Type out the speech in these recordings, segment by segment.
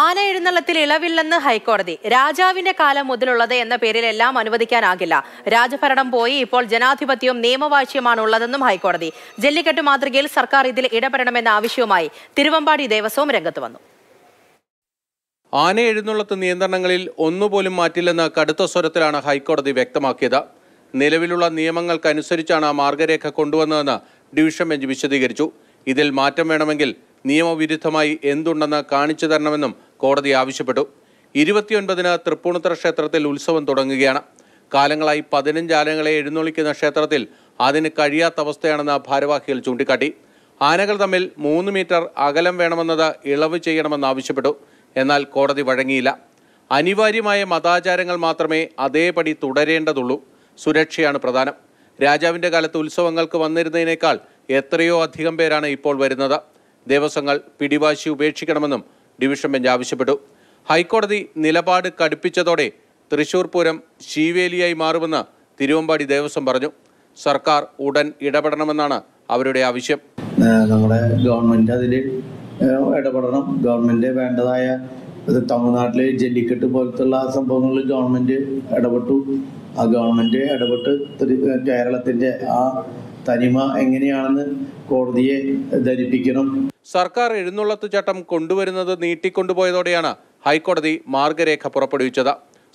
ആന എഴുന്നള്ളത്തിൽ ഇളവില്ലെന്ന് ഹൈക്കോടതി രാജാവിന്റെ കാലം മുതലുള്ളത് എന്ന പേരിൽ എല്ലാം അനുവദിക്കാനാകില്ല രാജഭരണം പോയി ഇപ്പോൾ ജനാധിപത്യവും നിയമവാഴ്ചയുമാണ് ഉള്ളതെന്നും ഹൈക്കോടതി ജല്ലിക്കെട്ട് മാതൃകയിൽ സർക്കാർ ഇതിൽ ഇടപെടണമെന്ന ആവശ്യവുമായി തിരുവമ്പാടി ദേവസ്വം രംഗത്ത് വന്നു ആന എഴുന്നള്ളത്ത് നിയന്ത്രണങ്ങളിൽ ഒന്നുപോലും മാറ്റില്ലെന്ന് കടുത്ത സ്വരത്തിലാണ് ഹൈക്കോടതി വ്യക്തമാക്കിയത് നിലവിലുള്ള നിയമങ്ങൾക്കനുസരിച്ചാണ് മാർഗരേഖ കൊണ്ടുവന്നതെന്ന് ഡിവിഷൻ ബെഞ്ച് വിശദീകരിച്ചു ഇതിൽ മാറ്റം വേണമെങ്കിൽ നിയമവിരുദ്ധമായി എന്തുണ്ടെന്ന് കാണിച്ചു തരണമെന്നും കോടതി ആവശ്യപ്പെട്ടു ഇരുപത്തിയൊൻപതിന് തൃപ്പൂണിത്തുറ ക്ഷേത്രത്തിൽ ഉത്സവം തുടങ്ങുകയാണ് കാലങ്ങളായി പതിനഞ്ച് ആനകളെ എഴുന്നള്ളിക്കുന്ന ക്ഷേത്രത്തിൽ അതിന് കഴിയാത്ത അവസ്ഥയാണെന്ന് ഭാരവാഹികൾ ചൂണ്ടിക്കാട്ടി ആനകൾ തമ്മിൽ മൂന്ന് മീറ്റർ അകലം വേണമെന്നത് ഇളവ് ചെയ്യണമെന്ന് ആവശ്യപ്പെട്ടു എന്നാൽ കോടതി വഴങ്ങിയില്ല അനിവാര്യമായ മതാചാരങ്ങൾ മാത്രമേ അതേപടി തുടരേണ്ടതുള്ളൂ സുരക്ഷയാണ് പ്രധാനം രാജാവിൻ്റെ കാലത്ത് ഉത്സവങ്ങൾക്ക് വന്നിരുന്നതിനേക്കാൾ എത്രയോ അധികം പേരാണ് ഇപ്പോൾ വരുന്നത് ദേവസ്വങ്ങൾ പിടിവാശി ഉപേക്ഷിക്കണമെന്നും ഡിവിഷൻ ബെഞ്ച് ആവശ്യപ്പെട്ടു ഹൈക്കോടതി നിലപാട് കടുപ്പിച്ചതോടെ തൃശൂർ പൂരം ശീവേലിയായി മാറുമെന്ന് തിരുവമ്പാടി ദേവസ്വം പറഞ്ഞു സർക്കാർ ഉടൻ ഇടപെടണമെന്നാണ് അവരുടെ ആവശ്യം നമ്മുടെ ഗവൺമെന്റ് അതിൽ ഇടപെടണം ഗവൺമെന്റ് വേണ്ടതായ അത് തമിഴ്നാട്ടിലെ ജല്ലിക്കെട്ട് പോലത്തുള്ള സംഭവങ്ങളിൽ ഗവൺമെന്റ് ഇടപെട്ടു ആ ഗവൺമെന്റ് ഇടപെട്ട് കേരളത്തിന്റെ ആ തനിമ എങ്ങനെയാണെന്ന് കോടതിയെ ധരിപ്പിക്കണം സർക്കാർ എഴുന്നള്ളത്ത് ചട്ടം കൊണ്ടുവരുന്നത് നീട്ടിക്കൊണ്ടുപോയതോടെയാണ് ഹൈക്കോടതി മാർഗരേഖ പുറപ്പെടുവിച്ചത്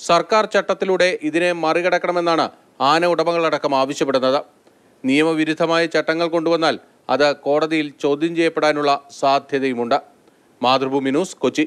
സർക്കാർ ചട്ടത്തിലൂടെ ഇതിനെ മറികടക്കണമെന്നാണ് ആന ഉടമകളടക്കം ആവശ്യപ്പെടുന്നത് നിയമവിരുദ്ധമായ ചട്ടങ്ങൾ കൊണ്ടുവന്നാൽ അത് കോടതിയിൽ ചോദ്യം ചെയ്യപ്പെടാനുള്ള സാധ്യതയുമുണ്ട് മാതൃഭൂമി ന്യൂസ് കൊച്ചി